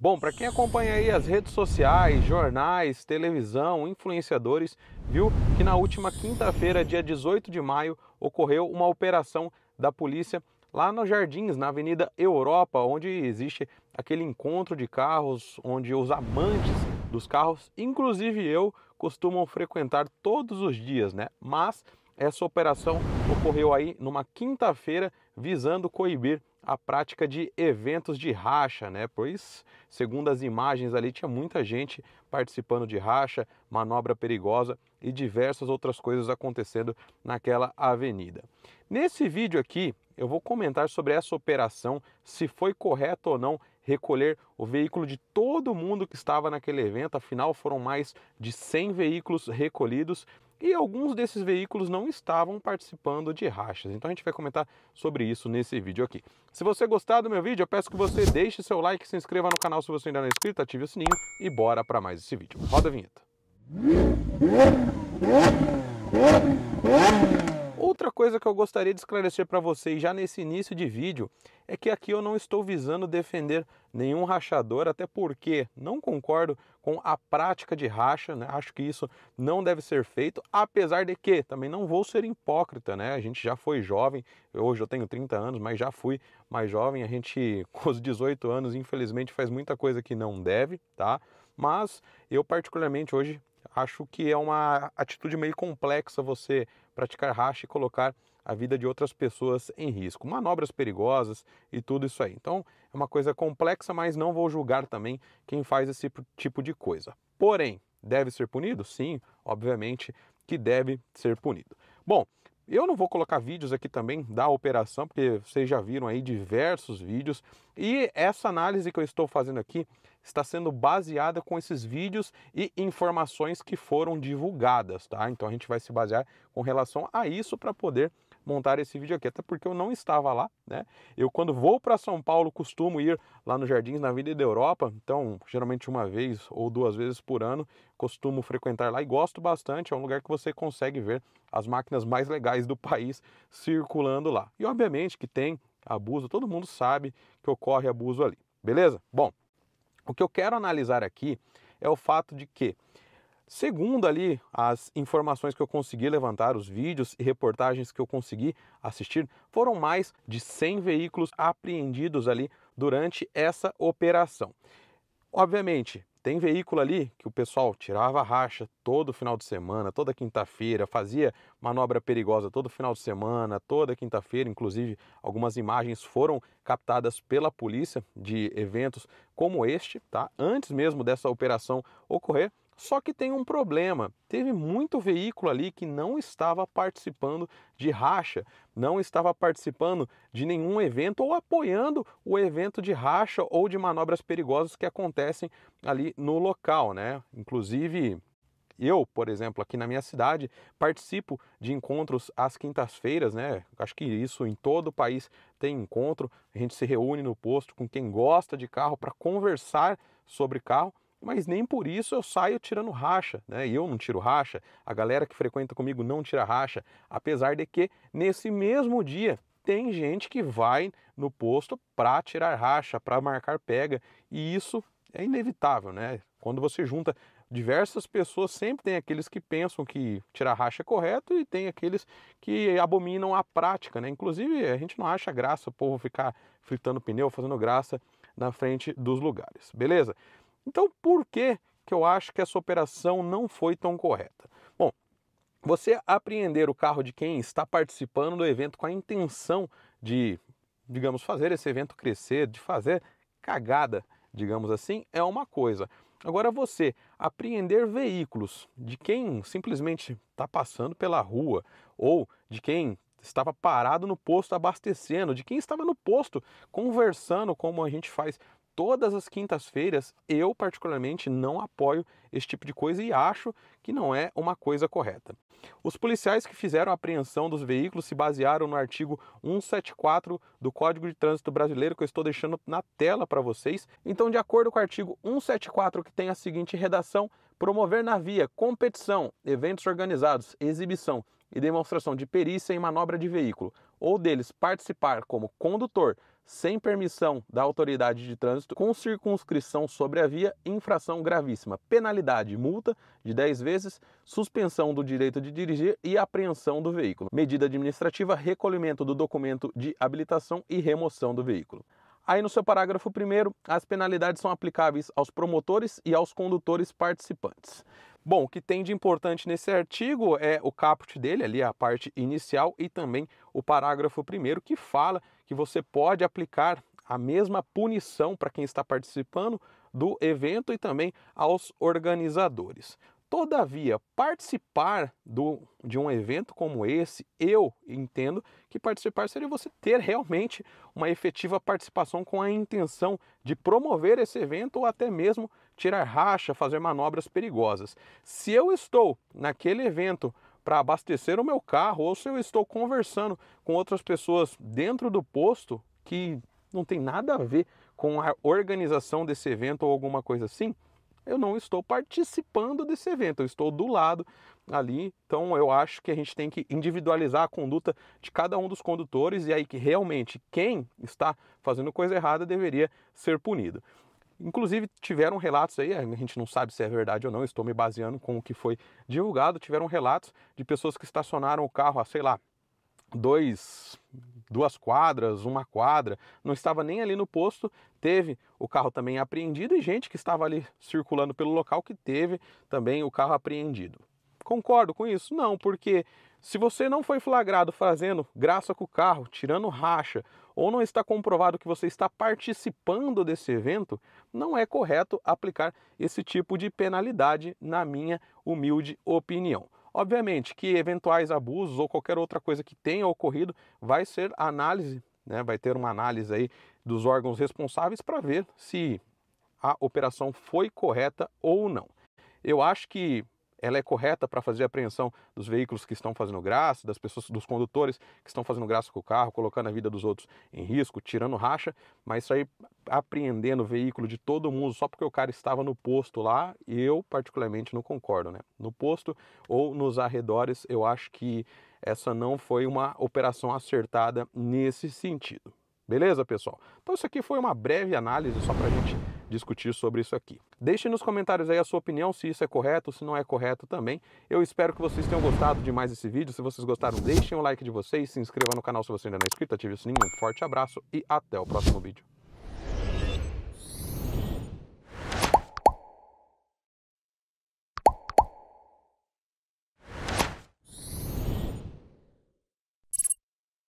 Bom, para quem acompanha aí as redes sociais, jornais, televisão, influenciadores, viu que na última quinta-feira, dia 18 de maio, ocorreu uma operação da polícia lá nos Jardins, na Avenida Europa, onde existe aquele encontro de carros, onde os amantes dos carros, inclusive eu, costumam frequentar todos os dias, né? Mas essa operação ocorreu aí numa quinta-feira, visando coibir a prática de eventos de racha, né? Pois, segundo as imagens ali, tinha muita gente participando de racha, manobra perigosa e diversas outras coisas acontecendo naquela avenida. Nesse vídeo aqui, eu vou comentar sobre essa operação, se foi correto ou não recolher o veículo de todo mundo que estava naquele evento, afinal foram mais de 100 veículos recolhidos e alguns desses veículos não estavam participando de rachas. Então a gente vai comentar sobre isso nesse vídeo aqui. Se você gostar do meu vídeo, eu peço que você deixe seu like, se inscreva no canal se você ainda não é inscrito, ative o sininho e bora para mais esse vídeo. Roda a vinheta. Outra coisa que eu gostaria de esclarecer para vocês já nesse início de vídeo é que aqui eu não estou visando defender nenhum rachador, até porque não concordo com a prática de racha, né? acho que isso não deve ser feito, apesar de que também não vou ser hipócrita, né? A gente já foi jovem, hoje eu tenho 30 anos, mas já fui mais jovem, a gente com os 18 anos, infelizmente, faz muita coisa que não deve, tá? Mas eu particularmente hoje acho que é uma atitude meio complexa você praticar racha e colocar a vida de outras pessoas em risco. Manobras perigosas e tudo isso aí. Então é uma coisa complexa, mas não vou julgar também quem faz esse tipo de coisa. Porém, deve ser punido? Sim, obviamente que deve ser punido. Bom, eu não vou colocar vídeos aqui também da operação, porque vocês já viram aí diversos vídeos. E essa análise que eu estou fazendo aqui está sendo baseada com esses vídeos e informações que foram divulgadas, tá? Então a gente vai se basear com relação a isso para poder montar esse vídeo aqui, até porque eu não estava lá, né? Eu quando vou para São Paulo costumo ir lá nos Jardins na Vida da Europa, então geralmente uma vez ou duas vezes por ano costumo frequentar lá e gosto bastante, é um lugar que você consegue ver as máquinas mais legais do país circulando lá. E obviamente que tem abuso, todo mundo sabe que ocorre abuso ali, beleza? Bom, o que eu quero analisar aqui é o fato de que Segundo ali as informações que eu consegui levantar, os vídeos e reportagens que eu consegui assistir, foram mais de 100 veículos apreendidos ali durante essa operação. Obviamente, tem veículo ali que o pessoal tirava racha todo final de semana, toda quinta-feira, fazia manobra perigosa todo final de semana, toda quinta-feira, inclusive algumas imagens foram captadas pela polícia de eventos como este, tá? Antes mesmo dessa operação ocorrer, só que tem um problema. Teve muito veículo ali que não estava participando de racha, não estava participando de nenhum evento ou apoiando o evento de racha ou de manobras perigosas que acontecem ali no local, né? Inclusive, eu, por exemplo, aqui na minha cidade, participo de encontros às quintas-feiras, né? Acho que isso em todo o país tem encontro. A gente se reúne no posto com quem gosta de carro para conversar sobre carro mas nem por isso eu saio tirando racha, né? eu não tiro racha, a galera que frequenta comigo não tira racha, apesar de que nesse mesmo dia tem gente que vai no posto para tirar racha, para marcar pega, e isso é inevitável, né? Quando você junta diversas pessoas, sempre tem aqueles que pensam que tirar racha é correto e tem aqueles que abominam a prática, né? Inclusive, a gente não acha graça o povo ficar fritando pneu, fazendo graça na frente dos lugares, beleza? Então, por que, que eu acho que essa operação não foi tão correta? Bom, você apreender o carro de quem está participando do evento com a intenção de, digamos, fazer esse evento crescer, de fazer cagada, digamos assim, é uma coisa. Agora, você apreender veículos de quem simplesmente está passando pela rua ou de quem estava parado no posto abastecendo, de quem estava no posto conversando, como a gente faz todas as quintas-feiras, eu particularmente não apoio esse tipo de coisa e acho que não é uma coisa correta. Os policiais que fizeram a apreensão dos veículos se basearam no artigo 174 do Código de Trânsito Brasileiro, que eu estou deixando na tela para vocês. Então, de acordo com o artigo 174, que tem a seguinte redação: promover na via competição, eventos organizados, exibição e demonstração de perícia em manobra de veículo, ou deles participar como condutor sem permissão da autoridade de trânsito, com circunscrição sobre a via, infração gravíssima, penalidade, multa de 10 vezes, suspensão do direito de dirigir e apreensão do veículo, medida administrativa, recolhimento do documento de habilitação e remoção do veículo. Aí no seu parágrafo primeiro, as penalidades são aplicáveis aos promotores e aos condutores participantes. Bom, o que tem de importante nesse artigo é o caput dele, ali a parte inicial, e também o parágrafo primeiro, que fala que você pode aplicar a mesma punição para quem está participando do evento e também aos organizadores. Todavia, participar do, de um evento como esse, eu entendo que participar seria você ter realmente uma efetiva participação com a intenção de promover esse evento ou até mesmo tirar racha, fazer manobras perigosas. Se eu estou naquele evento para abastecer o meu carro ou se eu estou conversando com outras pessoas dentro do posto que não tem nada a ver com a organização desse evento ou alguma coisa assim, eu não estou participando desse evento, eu estou do lado ali. Então eu acho que a gente tem que individualizar a conduta de cada um dos condutores e aí que realmente quem está fazendo coisa errada deveria ser punido. Inclusive, tiveram relatos aí, é, a gente não sabe se é verdade ou não, estou me baseando com o que foi divulgado. Tiveram relatos de pessoas que estacionaram o carro a, sei lá, dois, duas quadras, uma quadra, não estava nem ali no posto, teve o carro também apreendido e gente que estava ali circulando pelo local que teve também o carro apreendido. Concordo com isso? Não, porque se você não foi flagrado fazendo graça com o carro, tirando racha ou não está comprovado que você está participando desse evento, não é correto aplicar esse tipo de penalidade, na minha humilde opinião. Obviamente que eventuais abusos ou qualquer outra coisa que tenha ocorrido vai ser análise, né? vai ter uma análise aí dos órgãos responsáveis para ver se a operação foi correta ou não. Eu acho que ela é correta para fazer a apreensão dos veículos que estão fazendo graça, das pessoas, dos condutores que estão fazendo graça com o carro, colocando a vida dos outros em risco, tirando racha, mas isso aí apreendendo o veículo de todo mundo só porque o cara estava no posto lá, eu particularmente não concordo, né? No posto ou nos arredores, eu acho que essa não foi uma operação acertada nesse sentido. Beleza, pessoal? Então isso aqui foi uma breve análise só para a gente discutir sobre isso aqui. Deixe nos comentários aí a sua opinião, se isso é correto, se não é correto também. Eu espero que vocês tenham gostado de mais esse vídeo. Se vocês gostaram, deixem o like de vocês, se inscreva no canal se você ainda não é inscrito, ative o sininho. Um forte abraço e até o próximo vídeo.